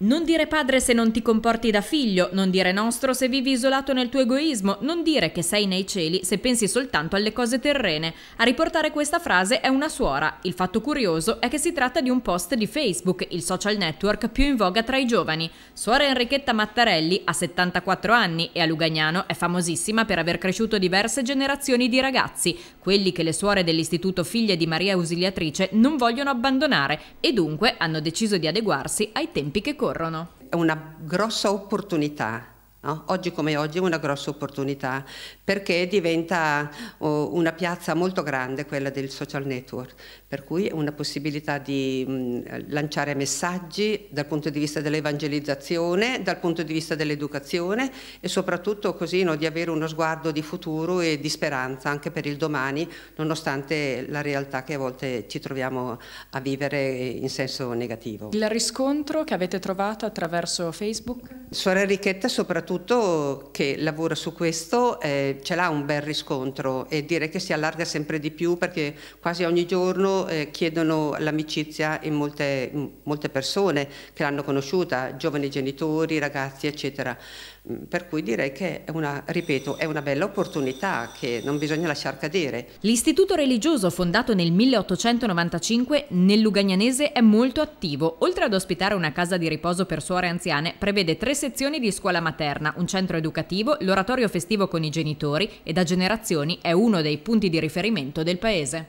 Non dire padre se non ti comporti da figlio, non dire nostro se vivi isolato nel tuo egoismo, non dire che sei nei cieli se pensi soltanto alle cose terrene. A riportare questa frase è una suora. Il fatto curioso è che si tratta di un post di Facebook, il social network più in voga tra i giovani. Suora Enrichetta Mattarelli ha 74 anni e a Lugagnano è famosissima per aver cresciuto diverse generazioni di ragazzi, quelli che le suore dell'istituto Figlie di Maria Ausiliatrice non vogliono abbandonare e dunque hanno deciso di adeguarsi ai tempi che corrono concorrono. È una grossa opportunità No? Oggi come oggi è una grossa opportunità perché diventa oh, una piazza molto grande quella del social network, per cui è una possibilità di mh, mm, lanciare messaggi dal punto di vista dell'evangelizzazione, dal punto di vista dell'educazione e soprattutto così no, di avere uno sguardo di futuro e di speranza anche per il domani, nonostante la realtà che a volte ci troviamo a vivere in senso negativo. Il riscontro che avete trovato attraverso Facebook? Suora Enrichetta soprattutto che lavora su questo eh, ce l'ha un bel riscontro e direi che si allarga sempre di più perché quasi ogni giorno eh, chiedono l'amicizia in molte, in molte, persone che l'hanno conosciuta, giovani genitori, ragazzi eccetera. Mm, per cui direi che è una, ripeto, è una bella opportunità che non bisogna lasciar cadere. L'istituto religioso fondato nel 1895 nel Lugagnanese è molto attivo. Oltre ad ospitare una casa di riposo per suore anziane, prevede tre sezioni di scuola materna, un centro educativo, l'oratorio festivo con i genitori e da generazioni è uno dei punti di riferimento del paese.